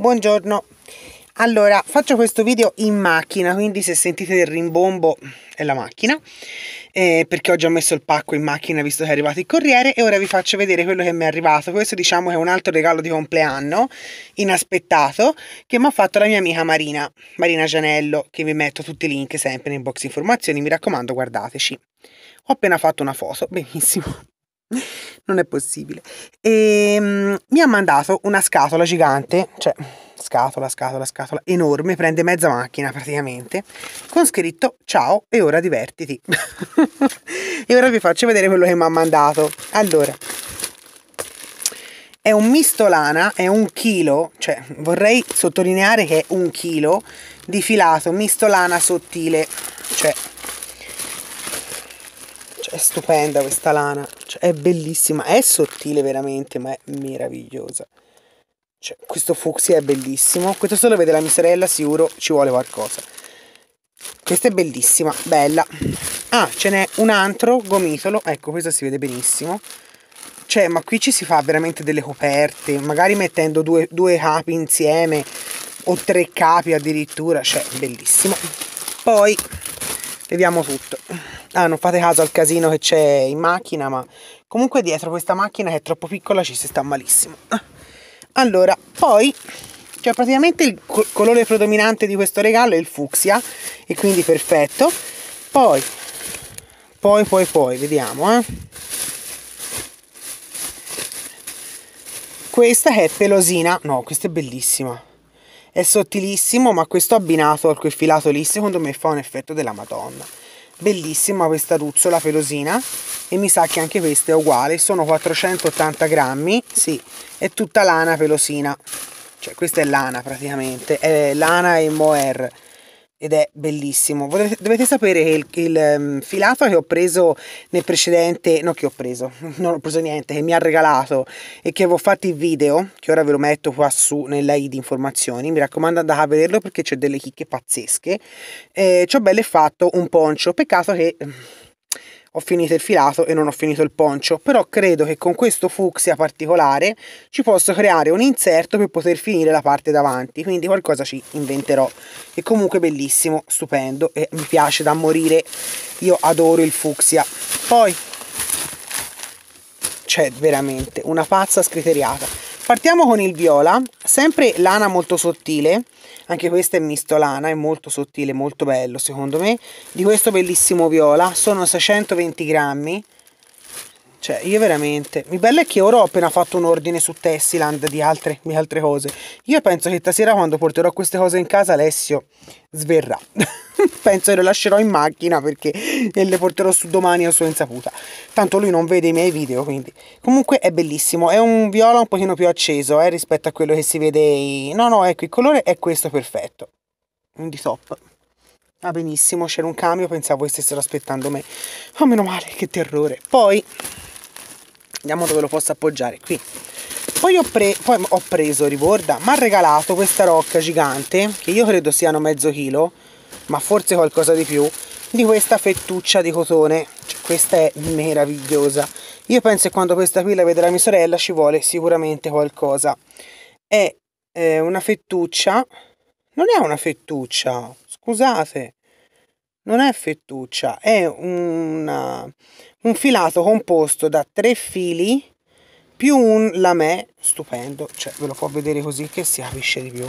buongiorno allora faccio questo video in macchina quindi se sentite del rimbombo è la macchina eh, perché ho già messo il pacco in macchina visto che è arrivato il corriere e ora vi faccio vedere quello che mi è arrivato questo diciamo che è un altro regalo di compleanno inaspettato che mi ha fatto la mia amica Marina Marina Gianello che vi metto tutti i link sempre nel box informazioni mi raccomando guardateci ho appena fatto una foto benissimo non è possibile. E, ehm, mi ha mandato una scatola gigante, cioè scatola, scatola, scatola enorme, prende mezza macchina praticamente, con scritto ciao e ora divertiti. e ora vi faccio vedere quello che mi ha mandato. Allora, è un misto lana, è un chilo, cioè vorrei sottolineare che è un chilo di filato misto lana sottile, cioè, cioè è stupenda questa lana traccia, cioè, è bellissima, è sottile veramente, ma è meravigliosa. Cioè, questo fucsia è bellissimo, questo solo lo vede la miserella, sicuro ci vuole qualcosa. Questa è bellissima, bella. Ah, ce n'è un altro gomitolo, ecco, questo si vede benissimo. Cioè, ma qui ci si fa veramente delle coperte, magari mettendo due, due capi insieme o tre capi addirittura, cioè, bellissimo. Poi vediamo tutto ah non fate caso al casino che c'è in macchina ma comunque dietro questa macchina che è troppo piccola ci si sta malissimo allora poi cioè praticamente il colore predominante di questo regalo è il fucsia e quindi perfetto poi poi poi poi vediamo eh questa è pelosina no questa è bellissima è sottilissimo, ma questo abbinato a quel filato lì secondo me fa un effetto della Madonna. Bellissima questa ruzzola pelosina e mi sa che anche questa è uguale, sono 480 grammi, sì, è tutta lana pelosina. Cioè questa è lana praticamente, è lana e mohair ed è bellissimo. Volete, dovete sapere che il, il um, filato che ho preso nel precedente, no che ho preso, non ho preso niente, che mi ha regalato e che avevo fatto il video, che ora ve lo metto qua su nella i di informazioni, mi raccomando andate a vederlo perché c'è delle chicche pazzesche, eh, ci ho belle fatto un poncio, peccato che ehm, ho finito il filato e non ho finito il poncio, però credo che con questo fucsia particolare ci posso creare un inserto per poter finire la parte davanti, quindi qualcosa ci inventerò. è comunque bellissimo, stupendo e mi piace da morire, io adoro il fucsia. Poi c'è veramente una pazza scriteriata. Partiamo con il viola, sempre lana molto sottile, anche questa è mistolana, è molto sottile, molto bello secondo me, di questo bellissimo viola, sono 620 grammi, cioè io veramente, il bello è che ora ho appena fatto un ordine su Tessiland di altre, di altre cose, io penso che stasera quando porterò queste cose in casa Alessio sverrà. penso che lo lascerò in macchina perché le porterò su domani a sua insaputa tanto lui non vede i miei video quindi comunque è bellissimo è un viola un pochino più acceso eh, rispetto a quello che si vede i... no no ecco il colore è questo perfetto quindi top va ah, benissimo c'era un cambio pensavo che stessero aspettando me oh meno male che terrore poi vediamo dove lo posso appoggiare qui poi ho, pre poi ho preso riborda mi ha regalato questa rocca gigante che io credo siano mezzo chilo ma forse qualcosa di più di questa fettuccia di cotone cioè, questa è meravigliosa io penso che quando questa qui la vedrà mia sorella ci vuole sicuramente qualcosa è eh, una fettuccia non è una fettuccia scusate non è fettuccia è una, un filato composto da tre fili più un lamè stupendo cioè ve lo può vedere così che si capisce di più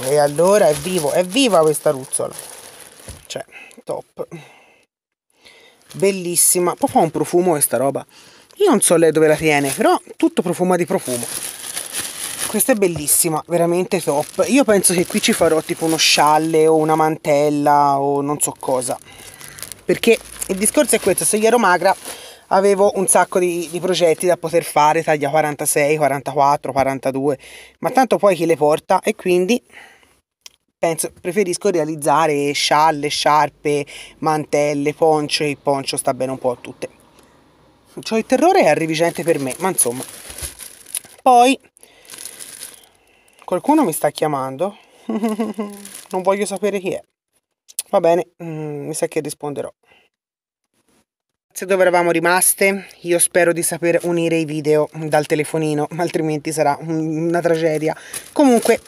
Esatto. E allora è vivo, è viva questa ruzzola. Cioè, top. Bellissima. Poi fa un profumo questa roba. Io non so lei dove la tiene, però tutto profuma di profumo. Questa è bellissima, veramente top. Io penso che qui ci farò tipo uno scialle o una mantella o non so cosa. Perché il discorso è questo, se io ero magra avevo un sacco di, di, progetti da poter fare, taglia 46, 44, 42, ma tanto poi chi le porta e quindi penso, preferisco realizzare scialle, sciarpe, mantelle, poncio il poncio sta bene un po' a tutte. C'ho il terrore è arrivigente per me, ma insomma. Poi qualcuno mi sta chiamando, non voglio sapere chi è. Va bene, mm, mi sa che risponderò ragazze dove eravamo rimaste io spero di saper unire i video dal telefonino altrimenti sarà una tragedia comunque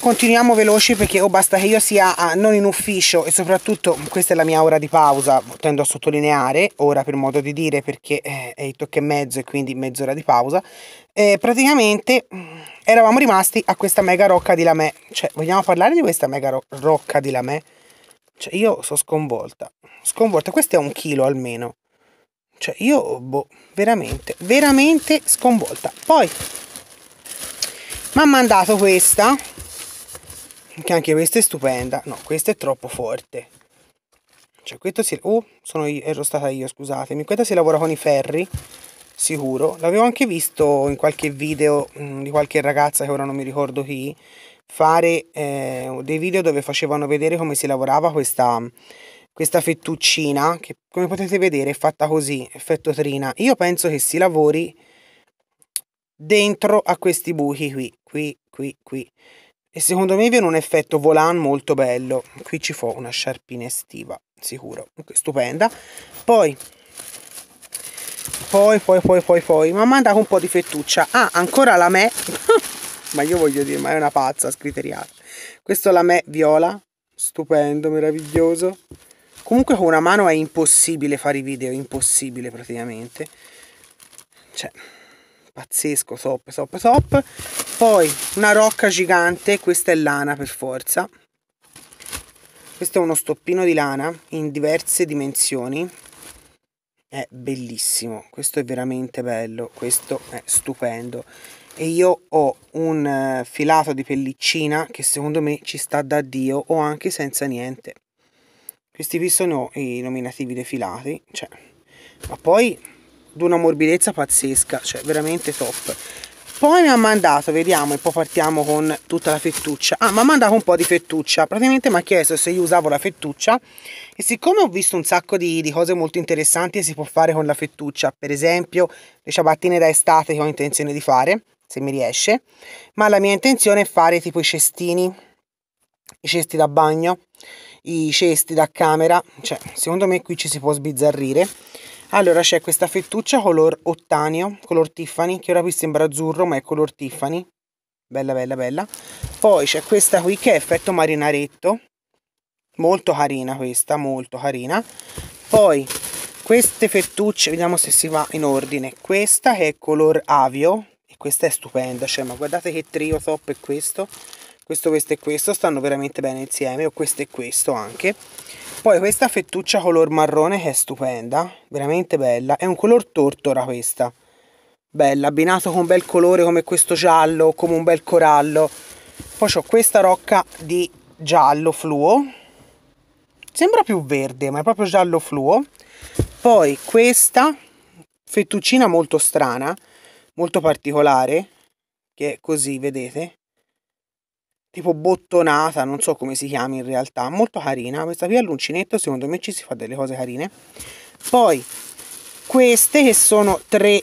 continuiamo veloci perché o oh, basta che io sia a, ah, non in ufficio e soprattutto questa è la mia ora di pausa tendo a sottolineare ora per modo di dire perché eh, è il tocco e mezzo e quindi mezz'ora di pausa eh, praticamente mm, eravamo rimasti a questa mega rocca di Lamè cioè vogliamo parlare di questa mega ro rocca di Lamè cioè, io sono sconvolta. Sconvolta. Questo è un chilo almeno. Cioè, io, boh, veramente, veramente sconvolta. Poi, mi ha mandato questa. Che anche questa è stupenda. No, questa è troppo forte. Cioè, questo si... Oh, sono io, ero stata io, scusatemi. Questa si lavora con i ferri, sicuro. L'avevo anche visto in qualche video mh, mm, di qualche ragazza che ora non mi ricordo chi fare eh, dei video dove facevano vedere come si lavorava questa, questa fettuccina che come potete vedere è fatta così, effetto trina. Io penso che si lavori dentro a questi buchi qui, qui, qui, qui. E secondo me viene un effetto volant molto bello. Qui ci fa una sciarpina estiva, sicuro. Stupenda. Poi, poi, poi, poi, poi, poi. Mi ha mandato un po' di fettuccia. Ah, ancora la me. ma io voglio dire, ma è una pazza scriteriata. Questo lamè viola, stupendo, meraviglioso. Comunque con una mano è impossibile fare i video, impossibile praticamente. Cioè, pazzesco, top, top, top. Poi una rocca gigante, questa è lana per forza. Questo è uno stoppino di lana in diverse dimensioni. È bellissimo, questo è veramente bello, questo è stupendo e io ho un eh, filato di pellicina che secondo me ci sta da Dio o anche senza niente. Questi qui sono i nominativi dei filati, cioè. ma poi d'una morbidezza pazzesca, cioè veramente top. Poi mi ha mandato, vediamo e poi partiamo con tutta la fettuccia. Ah, mi ha mandato un po' di fettuccia, praticamente mi ha chiesto se io usavo la fettuccia e siccome ho visto un sacco di, di cose molto interessanti che si può fare con la fettuccia, per esempio le ciabattine da estate che ho intenzione di fare, se mi riesce, ma la mia intenzione è fare tipo i cestini, i cesti da bagno, i cesti da camera, cioè secondo me qui ci si può sbizzarrire. Allora c'è questa fettuccia color ottaneo, color Tiffany, che ora qui sembra azzurro ma è color Tiffany, bella bella bella. Poi c'è questa qui che è effetto marinaretto, molto carina questa, molto carina. Poi queste fettucce, vediamo se si va in ordine, questa che è color avio, questa è stupenda cioè ma guardate che trio top è questo questo questo e questo stanno veramente bene insieme o questo e questo anche poi questa fettuccia color marrone che è stupenda veramente bella è un color tortora questa bella abbinato con un bel colore come questo giallo come un bel corallo poi ho questa rocca di giallo fluo sembra più verde ma è proprio giallo fluo poi questa fettuccina molto strana molto particolare, che è così, vedete? Tipo bottonata, non so come si chiami in realtà, molto carina. Questa qui all'uncinetto, secondo me ci si fa delle cose carine. Poi queste che sono tre,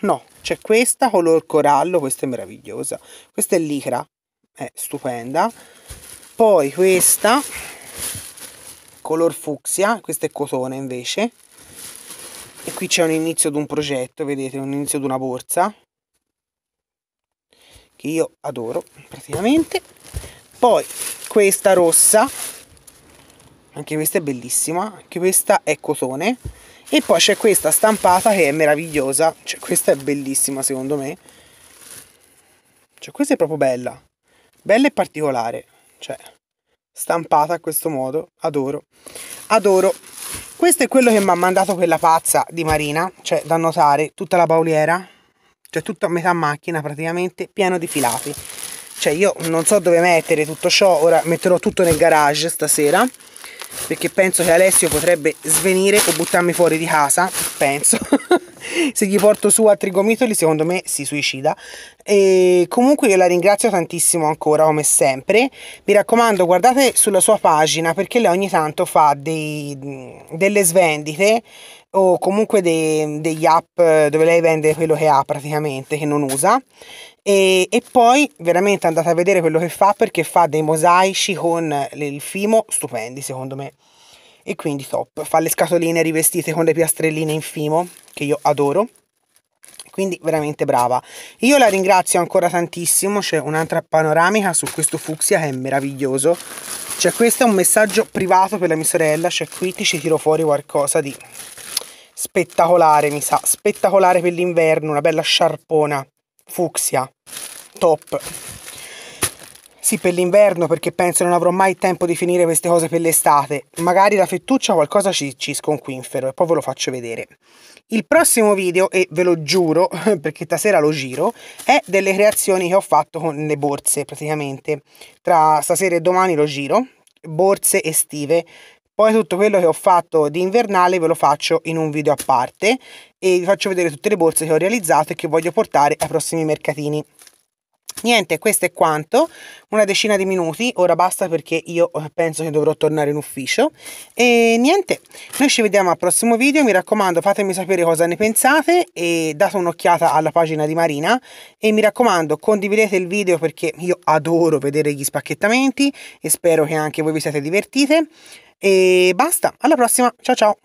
no, c'è questa color corallo, questa è meravigliosa. Questa è l'icra, è stupenda. Poi questa color fucsia, questa è cotone invece e qui c'è un inizio di un progetto, vedete, un inizio di una borsa che io adoro praticamente. Poi questa rossa, anche questa è bellissima, anche questa è cotone. E poi c'è questa stampata che è meravigliosa, cioè questa è bellissima secondo me. Cioè questa è proprio bella, bella e particolare, cioè stampata a questo modo. Adoro. Adoro. Questo è quello che mi ha mandato quella pazza di Marina, cioè da notare tutta la pauliera, cioè tutta a metà macchina praticamente, pieno di filati. Cioè io non so dove mettere tutto ciò, ora metterò tutto nel garage stasera, perché penso che Alessio potrebbe svenire o buttarmi fuori di casa, penso. se gli porto su altri gomitoli secondo me si suicida e comunque io la ringrazio tantissimo ancora come sempre mi raccomando guardate sulla sua pagina perché lei ogni tanto fa dei, delle svendite o comunque dei, degli app dove lei vende quello che ha praticamente, che non usa. E, e, poi veramente andate a vedere quello che fa perché fa dei mosaici con il fimo stupendi secondo me e quindi top. Fa le scatoline rivestite con le piastrelline in fimo, che io adoro. Quindi veramente brava. Io la ringrazio ancora tantissimo, c'è un'altra panoramica su questo fucsia che è meraviglioso. Cioè questo è un messaggio privato per la mia sorella, cioè qui ti ci tiro fuori qualcosa di spettacolare, mi sa, spettacolare per l'inverno, una bella sciarpona, fucsia, top sì per l'inverno perché penso non avrò mai tempo di finire queste cose per l'estate. Magari la fettuccia o qualcosa ci, ci sconquinfero e poi ve lo faccio vedere. Il prossimo video, e ve lo giuro perché stasera lo giro, è delle creazioni che ho fatto con le borse praticamente. Tra stasera e domani lo giro, borse estive. Poi tutto quello che ho fatto di invernale ve lo faccio in un video a parte e vi faccio vedere tutte le borse che ho realizzato e che voglio portare ai prossimi mercatini. Niente, questo è quanto, una decina di minuti, ora basta perché io eh, penso che dovrò tornare in ufficio e niente, noi ci vediamo al prossimo video, mi raccomando fatemi sapere cosa ne pensate e date un'occhiata alla pagina di Marina e mi raccomando condividete il video perché io adoro vedere gli spacchettamenti e spero che anche voi vi siate divertite e basta, alla prossima, ciao ciao!